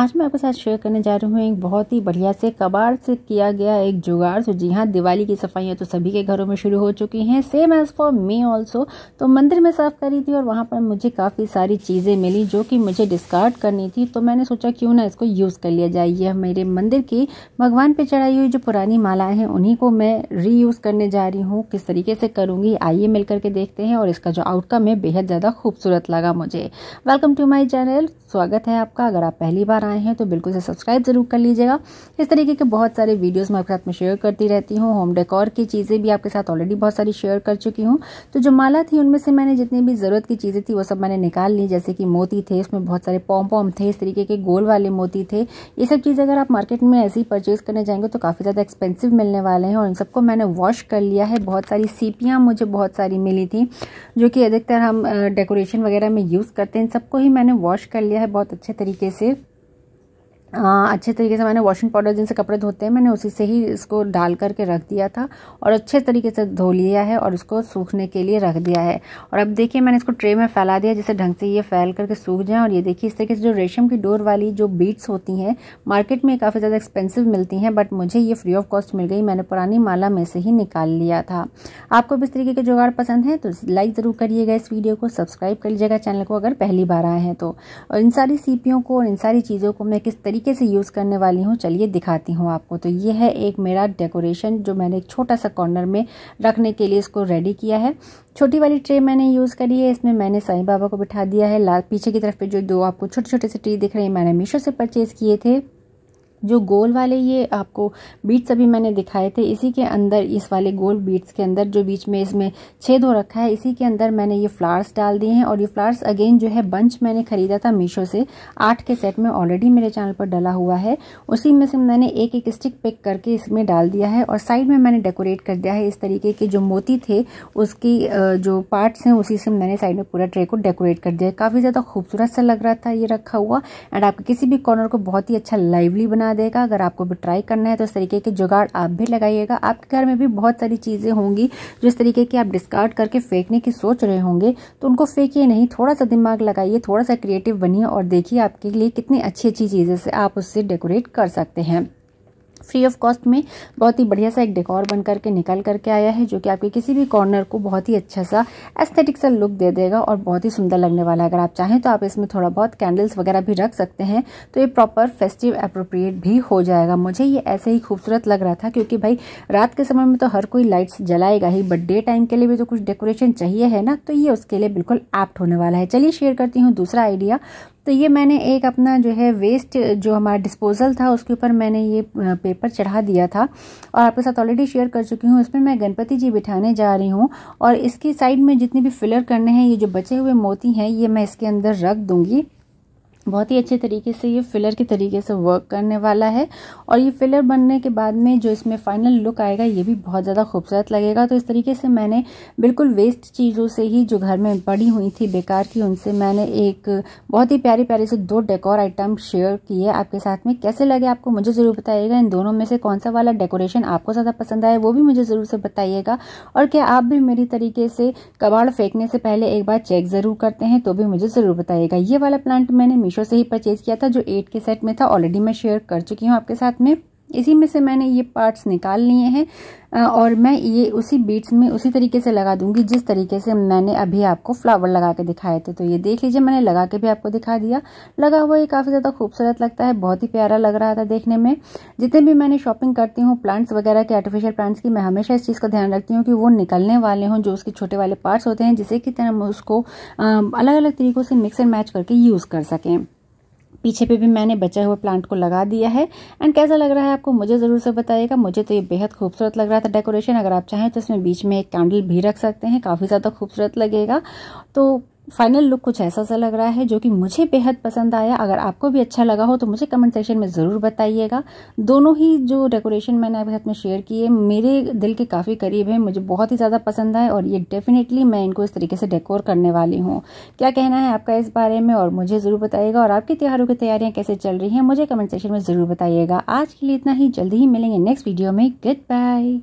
आज मैं आपके साथ शेयर करने जा रही हूँ एक बहुत ही बढ़िया से कबाड़ से किया गया एक जुगाड़ तो जी हाँ दिवाली की सफाइयाँ तो सभी के घरों में शुरू हो चुकी हैं same as for me also तो मंदिर में साफ़ करी थी और वहाँ पर मुझे काफ़ी सारी चीज़ें मिली जो कि मुझे डिस्कार्ड करनी थी तो मैंने सोचा क्यों ना इसको यूज़ कर लिया जाए यह मेरे मंदिर की भगवान पर चढ़ाई हुई जो पुरानी मालाएँ हैं उन्हीं को मैं रीयूज़ करने जा रही हूँ किस तरीके से करूँगी आइए मिल करके देखते हैं और इसका जो आउटकम है बेहद ज़्यादा खूबसूरत लगा मुझे वेलकम टू माई चैनल स्वागत है आपका अगर आप पहली बार बार आए हैं तो बिल्कुल से सब्सक्राइब ज़रूर कर लीजिएगा इस तरीके के बहुत सारे वीडियोस मैं आपके साथ में शेयर करती रहती हूँ होम डेकोर की चीज़ें भी आपके साथ ऑलरेडी बहुत सारी शेयर कर चुकी हूँ तो जो माला थी उनमें से मैंने जितनी भी ज़रूरत की चीज़ें थी वो सब मैंने निकाल ली जैसे कि मोती थे इसमें बहुत सारे पॉम पॉम थे इस तरीके के गोल वाले मोती थे ये सब चीज़ें अगर आप मार्केट में ऐसे ही परचेज़ करने जाएंगे तो काफ़ी ज़्यादा एक्सपेंसिव मिलने वाले हैं और इन सबको मैंने वॉश कर लिया है बहुत सारी सीपियाँ मुझे बहुत सारी मिली थी जो कि अधिकतर हम डेकोरेशन वगैरह में यूज़ करते हैं इन सबको ही मैंने वॉश कर लिया है बहुत अच्छे तरीके से आ, अच्छे तरीके से मैंने वॉशिंग पाउडर जिनसे कपड़े धोते हैं मैंने उसी से ही इसको डाल करके रख दिया था और अच्छे तरीके से धो लिया है और इसको सूखने के लिए रख दिया है और अब देखिए मैंने इसको ट्रे में फैला दिया जिससे ढंग से ये फैल करके सूख जाए और ये देखिए इस तरीके से जो रेशम की डोर वाली जो बीट्स होती हैं मार्केट में काफ़ी ज़्यादा एक्सपेंसिव मिलती हैं बट मुझे ये फ्री ऑफ कॉस्ट मिल गई मैंने पुरानी माला में से ही निकाल लिया था आपको भी इस तरीके के जुगाड़ पसंद है तो लाइक ज़रूर करिएगा इस वीडियो को सब्सक्राइब कर लीजिएगा चैनल को अगर पहली बार आए हैं तो और इन सारी सीपियों को और इन सारी चीज़ों को मैं किस तरीके तरीके से यूज़ करने वाली हूँ चलिए दिखाती हूँ आपको तो ये है एक मेरा डेकोरेशन जो मैंने एक छोटा सा कॉर्नर में रखने के लिए इसको रेडी किया है छोटी वाली ट्रे मैंने यूज़ करी है इसमें मैंने साईं बाबा को बिठा दिया है पीछे की तरफ पे जो दो आपको छोटे छोटे से ट्री दिख रहे हैं मैंने मीशो से परचेज़ किए थे जो गोल वाले ये आपको बीट्स अभी मैंने दिखाए थे इसी के अंदर इस वाले गोल बीट्स के अंदर जो बीच में इसमें छेद हो रखा है इसी के अंदर मैंने ये फ्लावर्स डाल दिए हैं और ये फ्लावर्स अगेन जो है बंच मैंने ख़रीदा था मीशो से आठ के सेट में ऑलरेडी मेरे चैनल पर डला हुआ है उसी में से मैंने एक एक स्टिक पिक करके इसमें डाल दिया है और साइड में मैंने डेकोरेट कर दिया है इस तरीके के जो मोती थे उसकी जो पार्ट्स हैं उसी से मैंने साइड में पूरा ट्रे को डेकोरेट कर दिया काफ़ी ज़्यादा खूबसूरत सा लग रहा था ये रखा हुआ एंड आपके किसी भी कॉर्नर को बहुत ही अच्छा लाइवली बना बना देगा अगर आपको भी ट्राई करना है तो इस तरीके के जुगाड़ आप भी लगाइएगा आपके घर में भी बहुत सारी चीज़ें होंगी जो इस तरीके की आप डिस्कार्ड करके फेंकने की सोच रहे होंगे तो उनको फेंकिए नहीं थोड़ा सा दिमाग लगाइए थोड़ा सा क्रिएटिव बनिए और देखिए आपके लिए कितनी अच्छी अच्छी चीज़ें से आप उससे डेकोरेट कर सकते हैं फ्री ऑफ कॉस्ट में बहुत ही बढ़िया सा एक डेकोर बन करके निकल करके आया है जो कि आपके किसी भी कॉर्नर को बहुत ही अच्छा सा एस्थेटिक सा लुक दे देगा और बहुत ही सुंदर लगने वाला है अगर आप चाहें तो आप इसमें थोड़ा बहुत कैंडल्स वगैरह भी रख सकते हैं तो ये प्रॉपर फेस्टिव अप्रोप्रिएट भी हो जाएगा मुझे ये ऐसे ही खूबसूरत लग रहा था क्योंकि भाई रात के समय में तो हर कोई लाइट्स जलाएगा ही बट डे टाइम के लिए भी तो कुछ डेकोरेशन चाहिए है ना तो ये उसके लिए बिल्कुल एप्ट होने वाला है चलिए शेयर करती हूँ दूसरा आइडिया तो ये मैंने एक अपना जो है वेस्ट जो हमारा डिस्पोज़ल था उसके ऊपर मैंने ये पेपर चढ़ा दिया था और आपके साथ ऑलरेडी शेयर कर चुकी हूँ इसमें मैं गणपति जी बिठाने जा रही हूँ और इसकी साइड में जितने भी फिलर करने हैं ये जो बचे हुए मोती हैं ये मैं इसके अंदर रख दूँगी बहुत ही अच्छे तरीके से ये फिलर के तरीके से वर्क करने वाला है और ये फिलर बनने के बाद में जो इसमें फाइनल लुक आएगा ये भी बहुत ज़्यादा खूबसूरत लगेगा तो इस तरीके से मैंने बिल्कुल वेस्ट चीज़ों से ही जो घर में पड़ी हुई थी बेकार की उनसे मैंने एक बहुत ही प्यारी प्यारी से दो डेकोर आइटम शेयर किए आपके साथ में कैसे लगे आपको मुझे ज़रूर बताइएगा इन दोनों में से कौन सा वाला डेकोरेशन आपको ज़्यादा पसंद आया वो भी मुझे ज़रूर से बताइएगा और क्या आप भी मेरी तरीके से कबाड़ फेंकने से पहले एक बार चेक ज़रूर करते हैं तो भी मुझे ज़रूर बताइएगा ये वाला प्लांट मैंने मीशो से ही परचेज़ किया था जो एट के सेट में था ऑलरेडी मैं शेयर कर चुकी हूँ आपके साथ में इसी में से मैंने ये पार्ट्स निकाल लिए हैं और मैं ये उसी बीट्स में उसी तरीके से लगा दूंगी जिस तरीके से मैंने अभी आपको फ्लावर लगा के दिखाए थे तो ये देख लीजिए मैंने लगा के भी आपको दिखा दिया लगा हुआ ये काफ़ी ज़्यादा खूबसूरत लगता है बहुत ही प्यारा लग रहा था देखने में जितने भी मैंने शॉपिंग करती हूँ प्लांट्स वगैरह के आर्टिफिशियल प्लांट्स की मैं हमेशा इस चीज़ का ध्यान रखती हूँ कि वो निकलने वाले हों जो उसके छोटे वाले पार्ट्स होते हैं जिसे कि तरह उसको अलग अलग तरीक़ों से मिक्स एंड मैच करके यूज़ कर सकें पीछे पे भी मैंने बचा हुए प्लांट को लगा दिया है एंड कैसा लग रहा है आपको मुझे ज़रूर से बताइएगा मुझे तो ये बेहद खूबसूरत लग रहा था डेकोरेशन अगर आप चाहें तो इसमें बीच में एक कैंडल भी रख सकते हैं काफ़ी ज़्यादा खूबसूरत लगेगा तो फाइनल लुक कुछ ऐसा सा लग रहा है जो कि मुझे बेहद पसंद आया अगर आपको भी अच्छा लगा हो तो मुझे कमेंट सेक्शन में ज़रूर बताइएगा दोनों ही जो डेकोरेशन मैंने अभी साथ में शेयर किए मेरे दिल के काफ़ी करीब है मुझे बहुत ही ज़्यादा पसंद आए और ये डेफिनेटली मैं इनको इस तरीके से डेकोर करने वाली हूँ क्या कहना है आपका इस बारे में और मुझे ज़रूर बताइएगा और आपके त्यौहारों की तैयारियाँ कैसे चल रही हैं मुझे कमेंट सेक्शन में ज़रूर बताइएगा आज के लिए इतना ही जल्दी ही मिलेंगे नेक्स्ट वीडियो में गुड बाय